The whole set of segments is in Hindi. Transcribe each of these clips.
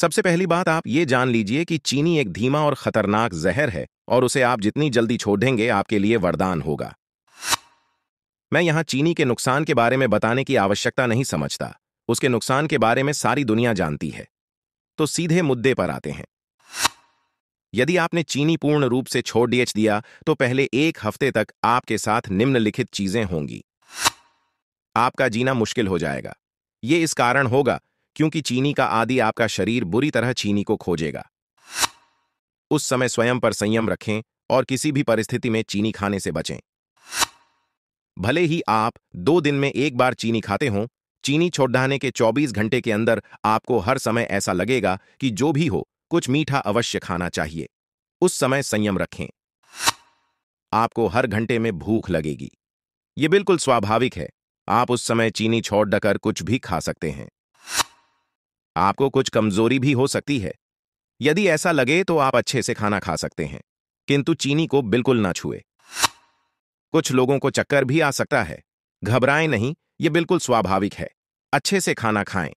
सबसे पहली बात आप ये जान लीजिए कि चीनी एक धीमा और खतरनाक जहर है और उसे आप जितनी जल्दी छोड़ेंगे आपके लिए वरदान होगा मैं यहां चीनी के नुकसान के बारे में बताने की आवश्यकता नहीं समझता उसके नुकसान के बारे में सारी दुनिया जानती है तो सीधे मुद्दे पर आते हैं यदि आपने चीनी पूर्ण रूप से छोड़ डीएच दिया तो पहले एक हफ्ते तक आपके साथ निम्नलिखित चीजें होंगी आपका जीना मुश्किल हो जाएगा ये इस कारण होगा क्योंकि चीनी का आदि आपका शरीर बुरी तरह चीनी को खोजेगा उस समय स्वयं पर संयम रखें और किसी भी परिस्थिति में चीनी खाने से बचें भले ही आप दो दिन में एक बार चीनी खाते हों चीनी छोड़ाने के 24 घंटे के अंदर आपको हर समय ऐसा लगेगा कि जो भी हो कुछ मीठा अवश्य खाना चाहिए उस समय संयम रखें आपको हर घंटे में भूख लगेगी ये बिल्कुल स्वाभाविक है आप उस समय चीनी छोड़ डकर कुछ भी खा सकते हैं आपको कुछ कमजोरी भी हो सकती है यदि ऐसा लगे तो आप अच्छे से खाना खा सकते हैं किंतु चीनी को बिल्कुल ना छुए कुछ लोगों को चक्कर भी आ सकता है घबराएं नहीं ये बिल्कुल स्वाभाविक है अच्छे से खाना खाएं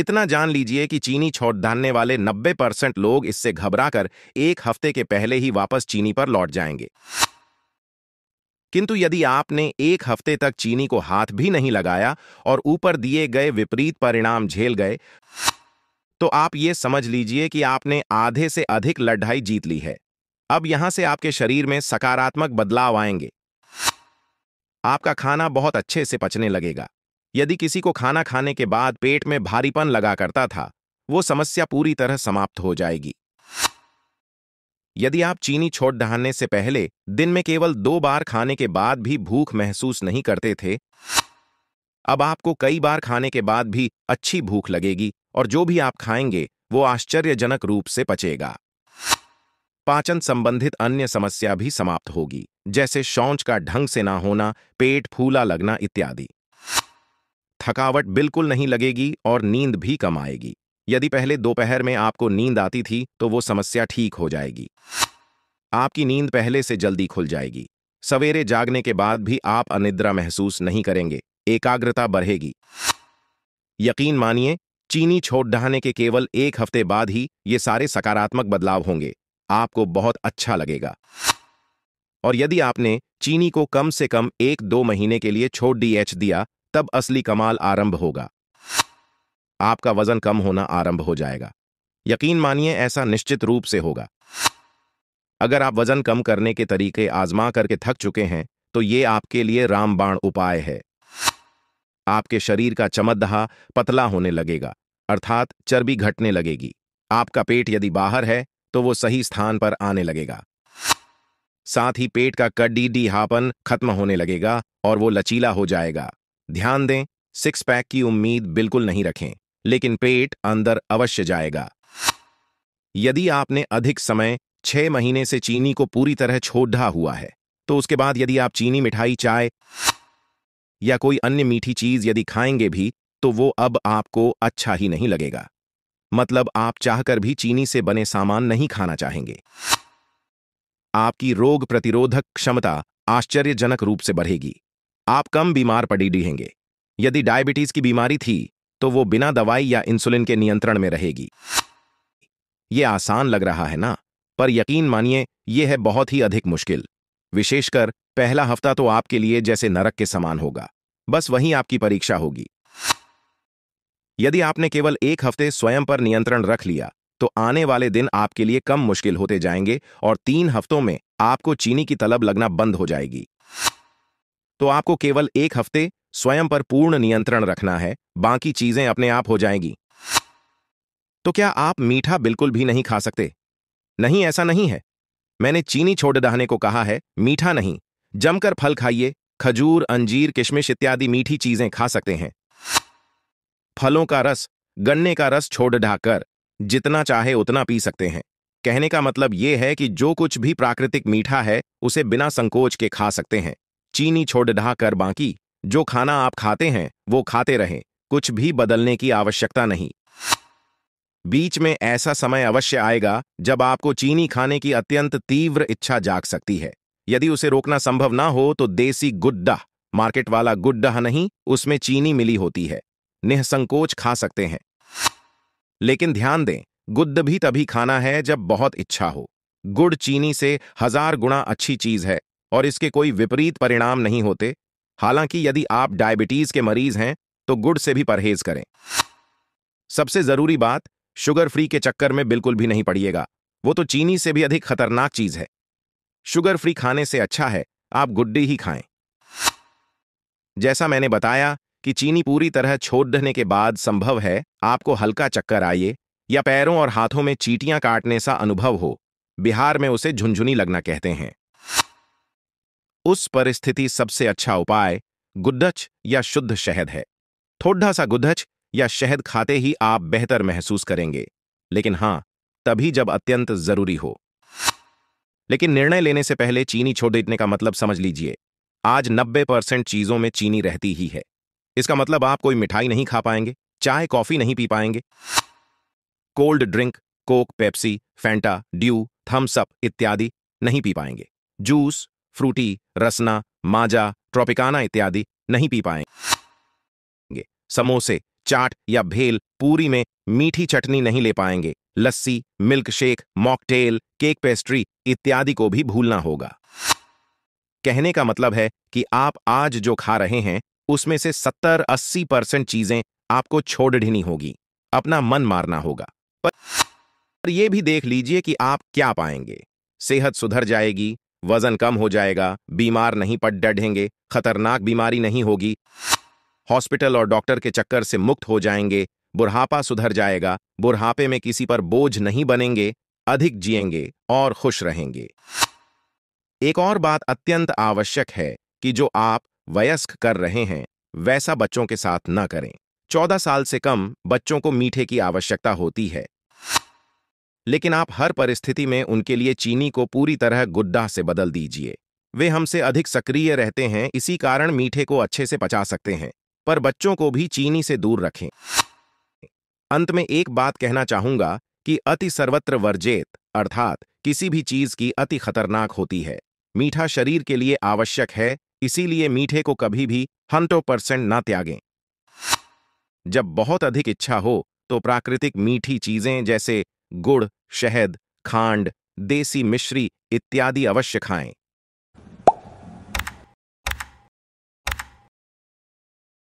इतना जान लीजिए कि चीनी छोड़ डालने वाले 90 परसेंट लोग इससे घबराकर एक हफ्ते के पहले ही वापस चीनी पर लौट जाएंगे किंतु यदि आपने एक हफ्ते तक चीनी को हाथ भी नहीं लगाया और ऊपर दिए गए विपरीत परिणाम झेल गए तो आप ये समझ लीजिए कि आपने आधे से अधिक लड़ाई जीत ली है अब यहां से आपके शरीर में सकारात्मक बदलाव आएंगे आपका खाना बहुत अच्छे से पचने लगेगा यदि किसी को खाना खाने के बाद पेट में भारीपन लगा करता था वो समस्या पूरी तरह समाप्त हो जाएगी यदि आप चीनी छोड़ डहाने से पहले दिन में केवल दो बार खाने के बाद भी भूख महसूस नहीं करते थे अब आपको कई बार खाने के बाद भी अच्छी भूख लगेगी और जो भी आप खाएंगे वो आश्चर्यजनक रूप से पचेगा पाचन संबंधित अन्य समस्या भी समाप्त होगी जैसे शौच का ढंग से ना होना पेट फूला लगना इत्यादि थकावट बिल्कुल नहीं लगेगी और नींद भी कम आएगी यदि पहले दोपहर में आपको नींद आती थी तो वो समस्या ठीक हो जाएगी आपकी नींद पहले से जल्दी खुल जाएगी सवेरे जागने के बाद भी आप अनिद्रा महसूस नहीं करेंगे एकाग्रता बढ़ेगी यकीन मानिए चीनी छोट डहाने के केवल एक हफ्ते बाद ही ये सारे सकारात्मक बदलाव होंगे आपको बहुत अच्छा लगेगा और यदि आपने चीनी को कम से कम एक दो महीने के लिए छोट डीएच दिया तब असली कमाल आरंभ होगा आपका वजन कम होना आरंभ हो जाएगा यकीन मानिए ऐसा निश्चित रूप से होगा अगर आप वजन कम करने के तरीके आजमा करके थक चुके हैं तो ये आपके लिए रामबाण उपाय है आपके शरीर का चमकदहा पतला होने लगेगा अर्थात चर्बी घटने लगेगी आपका पेट यदि बाहर है तो वो सही स्थान पर आने लगेगा साथ ही पेट का कड्डी डीहापन खत्म होने लगेगा और वो लचीला हो जाएगा ध्यान दें सिक्स पैक की उम्मीद बिल्कुल नहीं रखें लेकिन पेट अंदर अवश्य जाएगा यदि आपने अधिक समय छह महीने से चीनी को पूरी तरह छोड़ा हुआ है तो उसके बाद यदि आप चीनी मिठाई चाय या कोई अन्य मीठी चीज यदि खाएंगे भी तो वो अब आपको अच्छा ही नहीं लगेगा मतलब आप चाहकर भी चीनी से बने सामान नहीं खाना चाहेंगे आपकी रोग प्रतिरोधक क्षमता आश्चर्यजनक रूप से बढ़ेगी आप कम बीमार पड़ी रहेंगे यदि डायबिटीज की बीमारी थी तो वो बिना दवाई या इंसुलिन के नियंत्रण में रहेगी ये आसान लग रहा है ना पर यकीन मानिए यह है बहुत ही अधिक मुश्किल विशेषकर पहला हफ्ता तो आपके लिए जैसे नरक के समान होगा बस वहीं आपकी परीक्षा होगी यदि आपने केवल एक हफ्ते स्वयं पर नियंत्रण रख लिया तो आने वाले दिन आपके लिए कम मुश्किल होते जाएंगे और तीन हफ्तों में आपको चीनी की तलब लगना बंद हो जाएगी तो आपको केवल एक हफ्ते स्वयं पर पूर्ण नियंत्रण रखना है बाकी चीजें अपने आप हो जाएंगी तो क्या आप मीठा बिल्कुल भी नहीं खा सकते नहीं ऐसा नहीं है मैंने चीनी छोड़ डहाने को कहा है मीठा नहीं जमकर फल खाइए खजूर अंजीर किशमिश इत्यादि मीठी चीजें खा सकते हैं फलों का रस गन्ने का रस छोड़ ढाकर जितना चाहे उतना पी सकते हैं कहने का मतलब यह है कि जो कुछ भी प्राकृतिक मीठा है उसे बिना संकोच के खा सकते हैं चीनी छोड़ ढाकर बाकी जो खाना आप खाते हैं वो खाते रहें कुछ भी बदलने की आवश्यकता नहीं बीच में ऐसा समय अवश्य आएगा जब आपको चीनी खाने की अत्यंत तीव्र इच्छा जाग सकती है यदि उसे रोकना संभव ना हो तो देसी गुड्डा मार्केट वाला गुड्डा नहीं उसमें चीनी मिली होती है निःसंकोच खा सकते हैं लेकिन ध्यान दें गुड्ड भी तभी खाना है जब बहुत इच्छा हो गुड़ चीनी से हजार गुणा अच्छी चीज है और इसके कोई विपरीत परिणाम नहीं होते हालांकि यदि आप डायबिटीज के मरीज हैं तो गुड़ से भी परहेज करें सबसे जरूरी बात शुगर फ्री के चक्कर में बिल्कुल भी नहीं पड़िएगा वो तो चीनी से भी अधिक खतरनाक चीज है शुगर फ्री खाने से अच्छा है आप गुड्डी ही खाएं जैसा मैंने बताया कि चीनी पूरी तरह छोड़ने के बाद संभव है आपको हल्का चक्कर आइए या पैरों और हाथों में चीटियां काटने सा अनुभव हो बिहार में उसे झुंझुनी लगना कहते हैं उस परिस्थिति सबसे अच्छा उपाय गुद्धच या शुद्ध शहद है थोड़ा सा गुद्धच या शहद खाते ही आप बेहतर महसूस करेंगे लेकिन हाँ तभी जब अत्यंत जरूरी हो लेकिन निर्णय लेने से पहले चीनी छोड़ देने का मतलब समझ लीजिए आज 90 परसेंट चीजों में चीनी रहती ही है इसका मतलब आप कोई मिठाई नहीं खा पाएंगे चाय कॉफी नहीं पी पाएंगे cold drink Coke Pepsi Fanta Dew Thums Up इत्यादि नहीं पी पाएंगे juice Frooti Rasna Maaza Tropicana इत्यादि नहीं पी पाएंगे समोसे चाट या भेल पूरी में मीठी चटनी नहीं ले पाएंगे lassi milkshake mocktail cake pastry इत्यादि को भी भूलना होगा कहने का मतलब है कि आप आज जो खा रहे हैं उसमें से 70-80 परसेंट चीजें आपको छोड़ ढीनी होगी अपना मन मारना होगा पर यह भी देख लीजिए कि आप क्या पाएंगे सेहत सुधर जाएगी वजन कम हो जाएगा बीमार नहीं पड़ डढ़ेंगे खतरनाक बीमारी नहीं होगी हॉस्पिटल और डॉक्टर के चक्कर से मुक्त हो जाएंगे बुढ़ापा सुधर जाएगा बुढ़ापे में किसी पर बोझ नहीं बनेंगे अधिक जिएंगे और खुश रहेंगे एक और बात अत्यंत आवश्यक है कि जो आप वयस्क कर रहे हैं वैसा बच्चों के साथ न करें 14 साल से कम बच्चों को मीठे की आवश्यकता होती है लेकिन आप हर परिस्थिति में उनके लिए चीनी को पूरी तरह गुड्डा से बदल दीजिए वे हमसे अधिक सक्रिय रहते हैं इसी कारण मीठे को अच्छे से पचा सकते हैं पर बच्चों को भी चीनी से दूर रखें अंत में एक बात कहना चाहूंगा कि अति सर्वत्र वर्जेत अर्थात किसी भी चीज की अति खतरनाक होती है मीठा शरीर के लिए आवश्यक है इसीलिए मीठे को कभी भी हंटो परसेंट ना त्यागें जब बहुत अधिक इच्छा हो तो प्राकृतिक मीठी चीजें जैसे गुड़ शहद खांड देसी मिश्री इत्यादि अवश्य खाएं